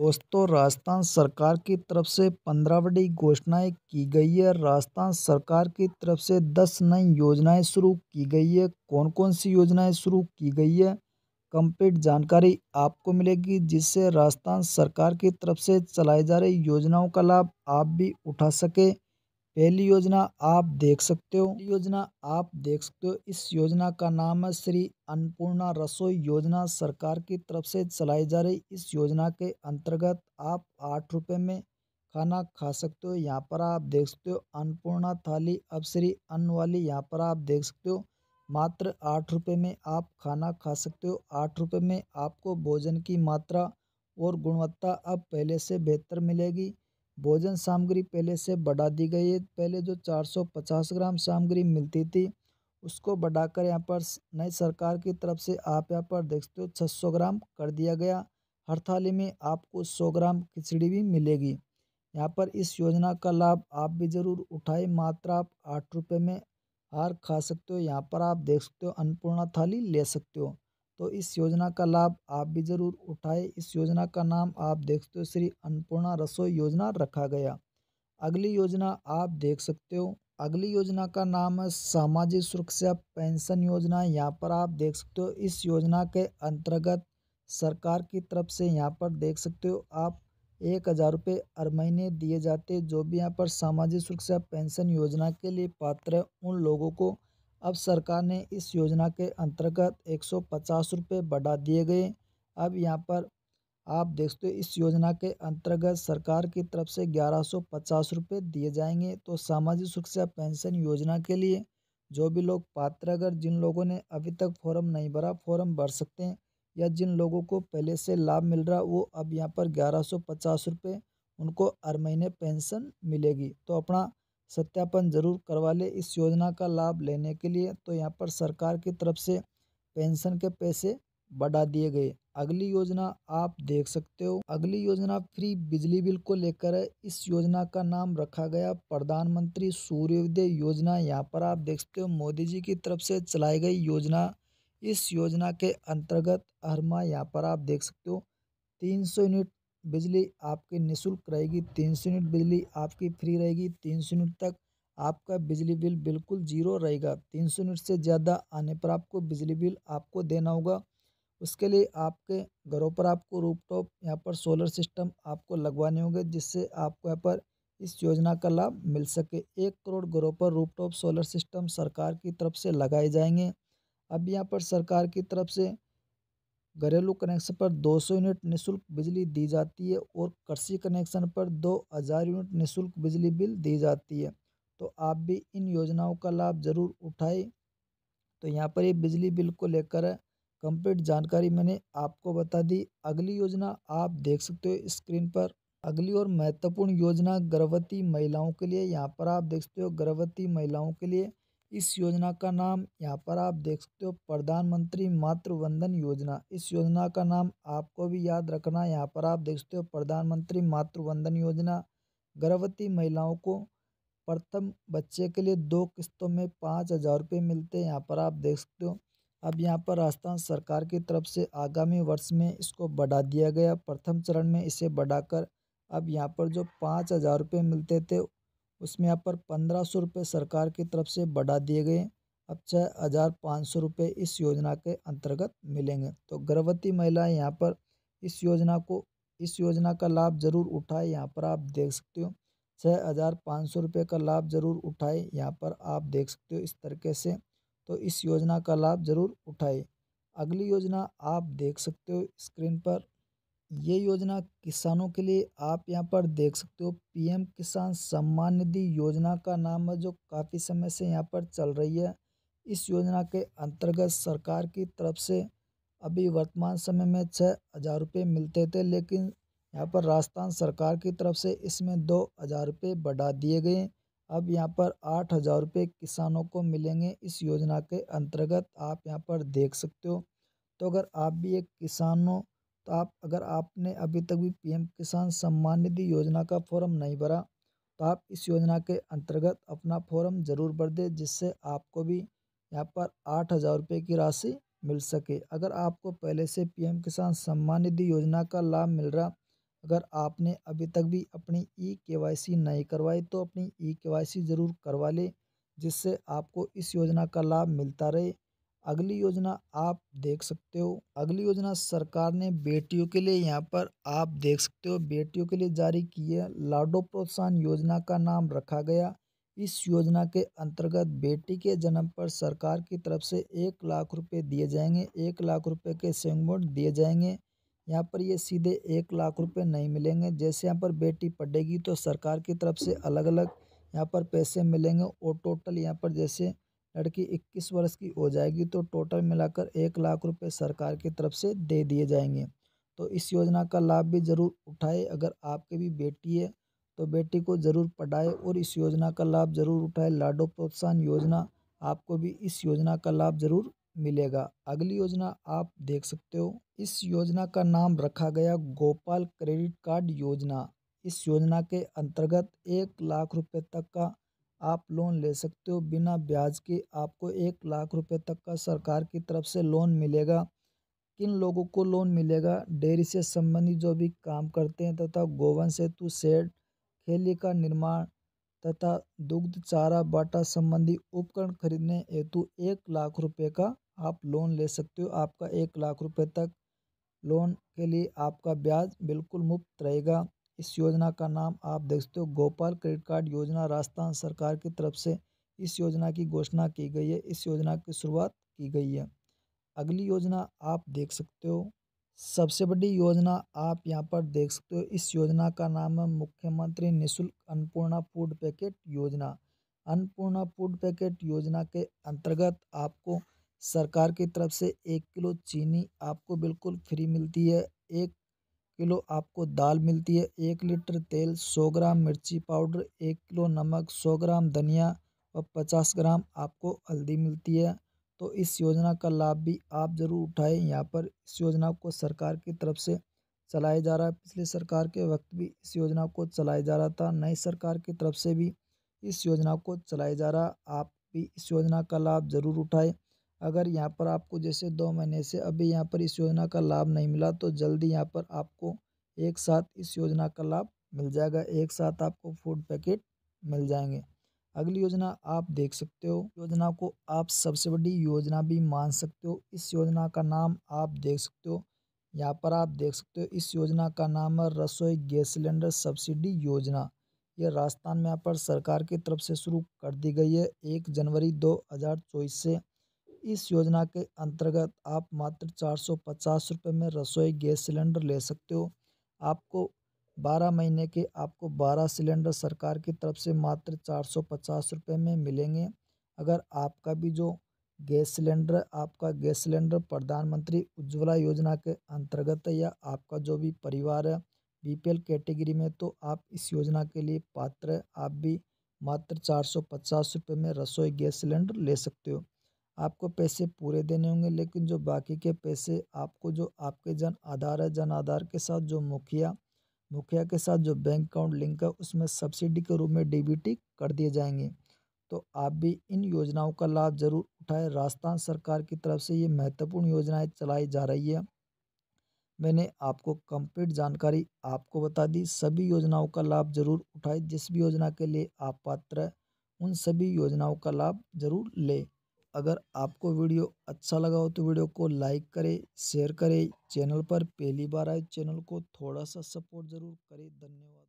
दोस्तों राजस्थान सरकार की तरफ से पंद्रह बड़ी घोषणाएं की गई है राजस्थान सरकार की तरफ से दस नई योजनाएं शुरू की गई है कौन कौन सी योजनाएं शुरू की गई है कंप्लीट जानकारी आपको मिलेगी जिससे राजस्थान सरकार की तरफ से चलाई जा रही योजनाओं का लाभ आप भी उठा सके पहली योजना आप देख सकते हो योजना आप देख सकते हो इस योजना का नाम है श्री अन्नपूर्णा रसोई योजना सरकार की तरफ से चलाई जा रही इस योजना के अंतर्गत आप आठ रुपये में खाना खा सकते हो यहाँ पर आप देख सकते हो अन्नपूर्णा थाली अब श्री अन्न वाली यहाँ पर आप देख सकते हो मात्र आठ रुपये में आप खाना खा सकते हो आठ रुपये में आपको भोजन की मात्रा और गुणवत्ता अब पहले से बेहतर मिलेगी भोजन सामग्री पहले से बढ़ा दी गई है पहले जो 450 ग्राम सामग्री मिलती थी उसको बढ़ाकर यहाँ पर नई सरकार की तरफ से आप यहाँ पर देखते हो 600 ग्राम कर दिया गया हर थाली में आपको 100 ग्राम खिचड़ी भी मिलेगी यहाँ पर इस योजना का लाभ आप भी ज़रूर उठाए मात्र आप आठ रुपये में हार खा सकते हो यहाँ पर आप देख सकते हो अन्नपूर्णा थाली ले सकते हो तो इस योजना का लाभ आप भी ज़रूर उठाएं इस योजना का नाम आप देख सकते हो श्री अन्नपूर्णा रसोई योजना रखा गया अगली योजना आप देख सकते हो अगली योजना का नाम है सामाजिक सुरक्षा पेंशन योजना यहाँ पर आप देख सकते हो इस योजना के अंतर्गत सरकार की तरफ से यहाँ पर देख सकते हो आप एक हज़ार रुपये हर महीने दिए जाते जो भी यहाँ पर सामाजिक सुरक्षा पेंशन योजना के लिए पात्र है उन लोगों को अब सरकार ने इस योजना के अंतर्गत एक सौ पचास रुपये बढ़ा दिए गए अब यहाँ पर आप देखते हो इस योजना के अंतर्गत सरकार की तरफ से ग्यारह सौ पचास रुपये दिए जाएंगे तो सामाजिक सुरक्षा पेंशन योजना के लिए जो भी लोग पात्र अगर जिन लोगों ने अभी तक फॉर्म नहीं भरा फॉर्म भर सकते हैं या जिन लोगों को पहले से लाभ मिल रहा वो अब यहाँ पर ग्यारह सौ पचास रुपये उनको हर महीने पेंशन मिलेगी तो अपना सत्यापन ज़रूर करवा ले इस योजना का लाभ लेने के लिए तो यहाँ पर सरकार की तरफ से पेंशन के पैसे बढ़ा दिए गए अगली योजना आप देख सकते हो अगली योजना फ्री बिजली बिल को लेकर है इस योजना का नाम रखा गया प्रधानमंत्री सूर्योदय योजना यहाँ पर आप देख सकते हो मोदी जी की तरफ से चलाई गई योजना इस योजना के अंतर्गत माह यहाँ पर आप देख सकते हो तीन सौ यूनिट बिजली आपकी निःशुल्क रहेगी तीन सौ यूनिट बिजली आपकी फ्री रहेगी तीन सौ यूनिट तक आपका बिजली बिल बिल्कुल जीरो रहेगा तीन सौ यूनिट से ज़्यादा आने पर आपको बिजली बिल आपको देना होगा उसके लिए आपके घरों पर आपको रूपटॉप यहाँ पर सोलर सिस्टम आपको लगवाने होंगे जिससे आपको यहाँ पर इस योजना का लाभ मिल सके एक करोड़ घरों पर रूपटॉप सोलर सिस्टम सरकार की तरफ से लगाए जाएंगे अब यहाँ पर सरकार की तरफ से घरेलू कनेक्शन पर 200 यूनिट निशुल्क बिजली दी जाती है और कृषि कनेक्शन पर 2000 यूनिट निशुल्क बिजली बिल दी जाती है तो आप भी इन योजनाओं का लाभ ज़रूर उठाएं तो यहाँ पर ये बिजली बिल को लेकर कंप्लीट जानकारी मैंने आपको बता दी अगली योजना आप देख सकते हो स्क्रीन पर अगली और महत्वपूर्ण योजना गर्भवती महिलाओं के लिए यहाँ पर आप देख सकते हो गर्भवती महिलाओं के लिए इस योजना का नाम यहाँ पर आप देख सकते हो प्रधानमंत्री मातृ वंदन योजना इस योजना का नाम आपको भी याद रखना यहाँ पर आप देख सकते हो प्रधानमंत्री मातृ वंदन योजना गर्भवती महिलाओं को प्रथम बच्चे के लिए दो किस्तों में पाँच हज़ार रुपये मिलते हैं यहाँ पर आप देख सकते हो अब यहाँ पर राजस्थान सरकार की तरफ से आगामी वर्ष में इसको बढ़ा दिया गया प्रथम चरण में इसे बढ़ाकर अब यहाँ पर जो पाँच हज़ार रुपये मिलते थे उसमें यहाँ पर पंद्रह सौ रुपये सरकार की तरफ से बढ़ा दिए गए अब छः हज़ार पाँच सौ रुपये इस योजना के अंतर्गत मिलेंगे तो गर्भवती महिलाएं यहाँ पर इस योजना को इस योजना का लाभ ज़रूर उठाएं यहाँ पर आप देख सकते हो छः हज़ार पाँच सौ रुपये का लाभ ज़रूर उठाएं यहाँ पर आप देख सकते हो इस तरीके से तो इस योजना का लाभ ज़रूर उठाए अगली योजना आप देख सकते हो स्क्रीन पर ये योजना किसानों के लिए आप यहाँ पर देख सकते हो पीएम किसान सम्मान निधि योजना का नाम है जो काफ़ी समय से यहाँ पर चल रही है इस योजना के अंतर्गत सरकार की तरफ से अभी वर्तमान समय में छः हज़ार रुपये मिलते थे लेकिन यहाँ पर राजस्थान सरकार की तरफ से इसमें दो हज़ार रुपये बढ़ा दिए गए अब यहाँ पर आठ हज़ार रुपये किसानों को मिलेंगे इस योजना के अंतर्गत आप यहाँ पर देख सकते हो तो अगर आप भी एक किसान हो तो आप अगर आपने अभी तक भी पीएम किसान सम्मान निधि योजना का फॉर्म नहीं भरा तो आप इस योजना के अंतर्गत अपना फॉर्म ज़रूर भर दें जिससे आपको भी यहाँ पर आठ हज़ार रुपये की राशि मिल सके अगर आपको पहले से पीएम किसान सम्मान निधि योजना का लाभ मिल रहा अगर आपने अभी तक भी अपनी ई के नहीं करवाई तो अपनी ई के ज़रूर करवा लें जिससे आपको इस योजना का लाभ मिलता रहे अगली योजना आप देख सकते हो अगली योजना सरकार ने बेटियों के लिए यहाँ पर आप देख सकते हो बेटियों के लिए जारी की है लाडो प्रोत्साहन योजना का नाम रखा गया इस योजना के अंतर्गत बेटी के जन्म पर सरकार की तरफ से एक लाख रुपए दिए जाएंगे एक लाख रुपए के बोर्ड दिए जाएंगे यहाँ पर ये सीधे एक लाख रुपए नहीं मिलेंगे जैसे यहाँ पर बेटी पढ़ेगी तो सरकार की तरफ से अलग अलग यहाँ पर पैसे मिलेंगे और टोटल यहाँ पर जैसे लड़की इक्कीस वर्ष की हो जाएगी तो टोटल मिलाकर एक लाख रुपए सरकार की तरफ से दे दिए जाएंगे तो इस योजना का लाभ भी ज़रूर उठाए अगर आपकी भी बेटी है तो बेटी को ज़रूर पढ़ाए और इस योजना का लाभ ज़रूर उठाए लाडो प्रोत्साहन योजना आपको भी इस योजना का लाभ ज़रूर मिलेगा अगली योजना आप देख सकते हो इस योजना का नाम रखा गया गोपाल क्रेडिट कार्ड योजना इस योजना के अंतर्गत एक लाख रुपए तक का आप लोन ले सकते हो बिना ब्याज के आपको एक लाख रुपए तक का सरकार की तरफ से लोन मिलेगा किन लोगों को लोन मिलेगा डेयरी से संबंधित जो भी काम करते हैं तथा गोवन सेतु सेड खेली का निर्माण तथा दुग्ध चारा बाटा संबंधी उपकरण खरीदने हेतु एक लाख रुपए का आप लोन ले सकते हो आपका एक लाख रुपए तक लोन के लिए आपका ब्याज बिल्कुल मुफ्त रहेगा इस योजना का नाम आप देख सकते हो गोपाल क्रेडिट कार्ड योजना राजस्थान सरकार की तरफ से इस योजना की घोषणा की गई है इस योजना की शुरुआत की गई है अगली योजना आप देख सकते हो सबसे बड़ी योजना आप यहाँ पर देख सकते हो इस योजना का नाम है मुख्यमंत्री निःशुल्क अन्नपूर्णा फूड पैकेट योजना अन्नपूर्णा फूड पैकेट योजना के अंतर्गत आपको सरकार की तरफ से एक किलो चीनी आपको बिल्कुल फ्री मिलती है एक किलो आपको दाल मिलती है एक लीटर तेल सौ ग्राम मिर्ची पाउडर एक किलो नमक सौ ग्राम धनिया और पचास ग्राम आपको हल्दी मिलती है तो इस योजना का लाभ भी आप ज़रूर उठाएं यहाँ पर इस योजना को सरकार की तरफ से चलाया जा रहा है पिछले सरकार के वक्त भी इस योजना को चलाया जा रहा था नई सरकार की तरफ से भी इस योजना को चलाया जा रहा आप भी इस योजना का लाभ ज़रूर उठाएं अगर यहाँ पर आपको जैसे दो महीने से अभी यहाँ पर इस योजना का लाभ नहीं मिला तो जल्दी यहाँ पर आपको एक साथ इस योजना का लाभ मिल जाएगा एक साथ आपको फूड पैकेट मिल जाएंगे अगली योजना आप देख सकते हो योजना को आप सबसे बड़ी योजना भी मान सकते हो इस योजना का नाम आप देख सकते हो यहाँ पर आप देख सकते हो इस योजना का नाम है रसोई गैस सिलेंडर सब्सिडी योजना ये राजस्थान में यहाँ पर सरकार की तरफ से शुरू कर दी गई है एक जनवरी दो हजार चौबीस से इस योजना के अंतर्गत आप मात्र चार सौ पचास रुपये में रसोई गैस सिलेंडर ले सकते हो आपको बारह महीने के आपको बारह सिलेंडर सरकार की तरफ से मात्र चार सौ पचास रुपये में मिलेंगे अगर आपका भी जो गैस सिलेंडर आपका गैस सिलेंडर प्रधानमंत्री उज्ज्वला योजना के अंतर्गत है या आपका जो भी परिवार है बीपीएल कैटेगरी में तो आप इस योजना के लिए पात्र आप भी मात्र चार सौ पचास रुपये में रसोई गैस सिलेंडर ले सकते हो आपको पैसे पूरे देने होंगे लेकिन जो बाकी के पैसे आपको जो आपके जन आधार है जन आधार के साथ जो मुखिया मुखिया के साथ जो बैंक अकाउंट लिंक है उसमें सब्सिडी के रूप में डीबीटी कर दिए जाएंगे तो आप भी इन योजनाओं का लाभ जरूर उठाएं राजस्थान सरकार की तरफ से ये महत्वपूर्ण योजनाएँ चलाई जा रही है मैंने आपको कंप्लीट जानकारी आपको बता दी सभी योजनाओं का लाभ जरूर उठाएं जिस भी योजना के लिए आप पात्र हैं उन सभी योजनाओं का लाभ जरूर लें अगर आपको वीडियो अच्छा लगा हो तो वीडियो को लाइक करें शेयर करें चैनल पर पहली बार आए चैनल को थोड़ा सा सपोर्ट ज़रूर करें धन्यवाद